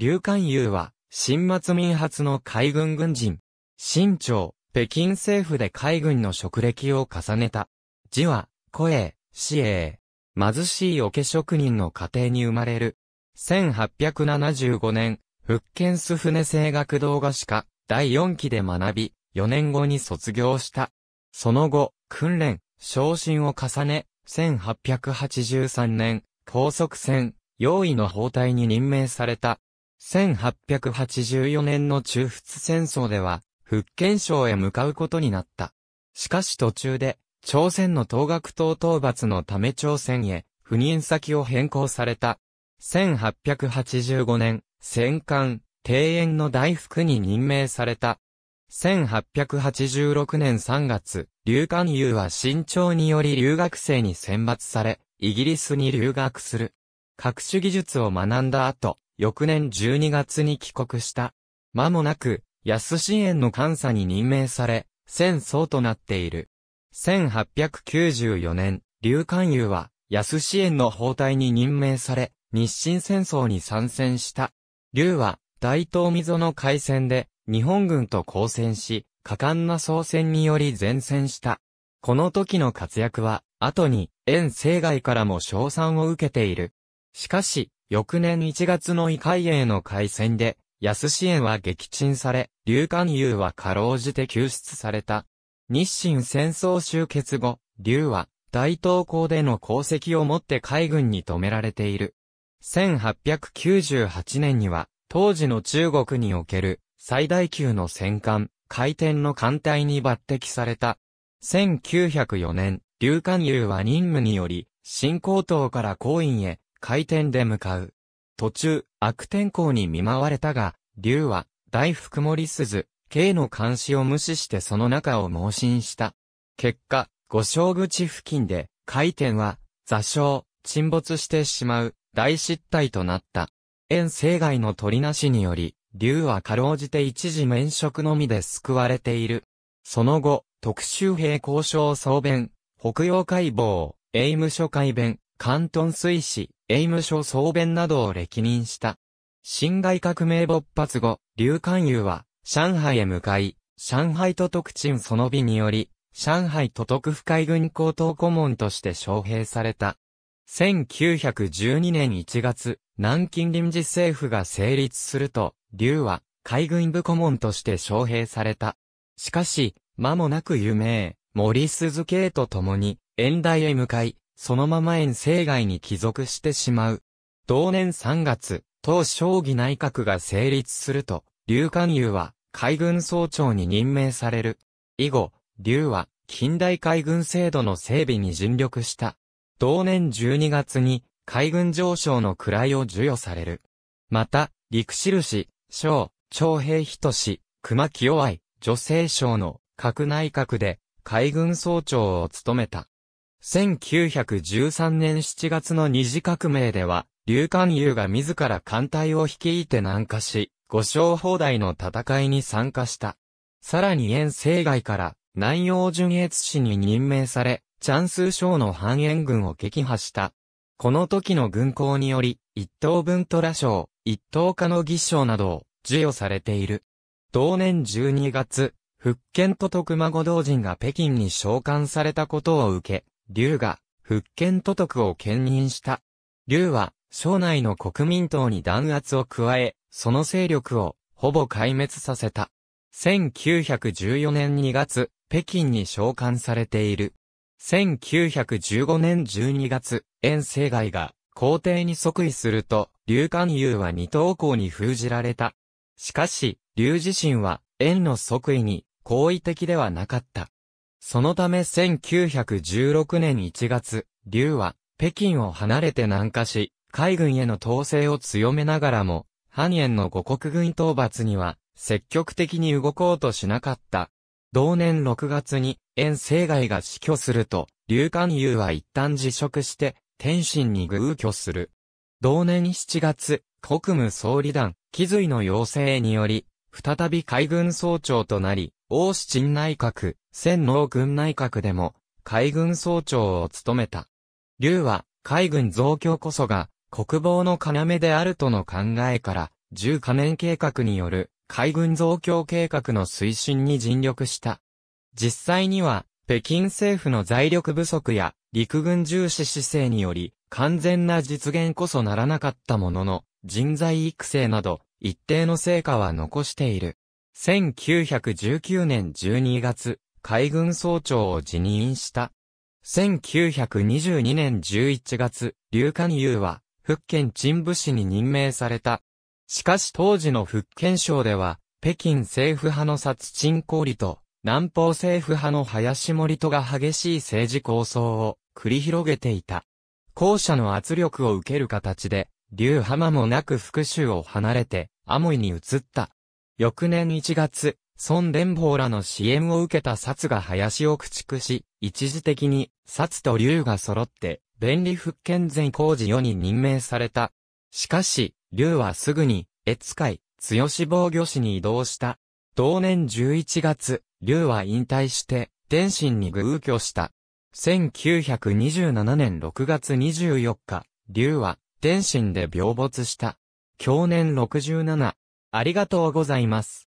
劉冠友は、新末民発の海軍軍人。新朝、北京政府で海軍の職歴を重ねた。字は、声、死英。貧しい桶職人の家庭に生まれる。1875年、福建ス船製声楽動画史科、第4期で学び、4年後に卒業した。その後、訓練、昇進を重ね、1883年、高速船、用意の包帯に任命された。1884年の中仏戦争では、福建省へ向かうことになった。しかし途中で、朝鮮の東学党討伐のため朝鮮へ、赴任先を変更された。1885年、戦艦、庭園の大福に任命された。1886年3月、劉冠友は慎重により留学生に選抜され、イギリスに留学する。各種技術を学んだ後、翌年12月に帰国した。間もなく、安支援の監査に任命され、戦争となっている。1894年、劉寛友は、安支援の包帯に任命され、日清戦争に参戦した。劉は、大東溝の海戦で、日本軍と交戦し、果敢な総戦により前線した。この時の活躍は、後に、遠征外からも称賛を受けている。しかし、翌年1月の異界への海戦で、安支援は撃沈され、劉関友はかろうじて救出された。日清戦争終結後、劉は大東港での功績をもって海軍に止められている。1898年には、当時の中国における最大級の戦艦、海天の艦隊に抜擢された。1904年、劉関友は任務により、新高等から高院へ回転で向かう。途中、悪天候に見舞われたが、竜は、大福森鈴、K の監視を無視してその中を盲信した。結果、五章口付近で、回転は、座礁、沈没してしまう、大失態となった。遠征外の取りなしにより、竜はかろうじて一時免職のみで救われている。その後、特集兵交渉総弁、北洋解剖、英務所改弁、関東水師、英務省総弁などを歴任した。辛亥革命勃発後、劉貫友は、上海へ向かい、上海都督陳その日により、上海都督府海軍高等顧問として招聘された。1912年1月、南京臨時政府が成立すると、劉は海軍部顧問として招聘された。しかし、間もなく有名、森鈴慶と共に、遠大へ向かい、そのまま遠征外に帰属してしまう。同年3月、当将棋内閣が成立すると、劉関友は海軍総長に任命される。以後、劉は近代海軍制度の整備に尽力した。同年12月に海軍上将の位を授与される。また、陸印、将、長兵人氏、熊清愛、女性省の各内閣で海軍総長を務めた。1913年7月の二次革命では、劉冠友が自ら艦隊を率いて南下し、五将砲台の戦いに参加した。さらに遠征外から南洋巡越使に任命され、チャンスー省の繁栄軍を撃破した。この時の軍港により、一等分虎賞、一等科の義賞などを授与されている。同年12月、福建と徳孫同人が北京に召喚されたことを受け、劉が、福建都督を兼任した。劉は、省内の国民党に弾圧を加え、その勢力を、ほぼ壊滅させた。1914年2月、北京に召喚されている。1915年12月、遠征外が皇帝に即位すると、劉関友は二等校に封じられた。しかし、劉自身は、縁の即位に好意的ではなかった。そのため1916年1月、劉は北京を離れて南下し、海軍への統制を強めながらも、半円の五国軍討伐には積極的に動こうとしなかった。同年6月に、遠征外が死去すると、劉関友は一旦辞職して、天津に偶居する。同年7月、国務総理団、気髄の要請により、再び海軍総長となり、王七鎮内閣、千能軍内閣でも、海軍総長を務めた。劉は、海軍増強こそが、国防の要であるとの考えから、重加年計画による、海軍増強計画の推進に尽力した。実際には、北京政府の財力不足や、陸軍重視姿勢により、完全な実現こそならなかったものの、人材育成など、一定の成果は残している。1919年12月、海軍総長を辞任した。1922年11月、劉貫友は、福建陳武氏に任命された。しかし当時の福建省では、北京政府派の殺陳里と、南方政府派の林森とが激しい政治構想を繰り広げていた。後者の圧力を受ける形で、劉浜もなく福州を離れて、アモイに移った。翌年1月、孫連邦らの支援を受けた薩が林を駆逐し、一時的に薩と龍が揃って、便利復権前工事世に任命された。しかし、龍はすぐに、越海、強志防御市に移動した。同年11月、龍は引退して、天津に偶居した。1927年6月24日、龍は、天津で病没した。去年67、ありがとうございます。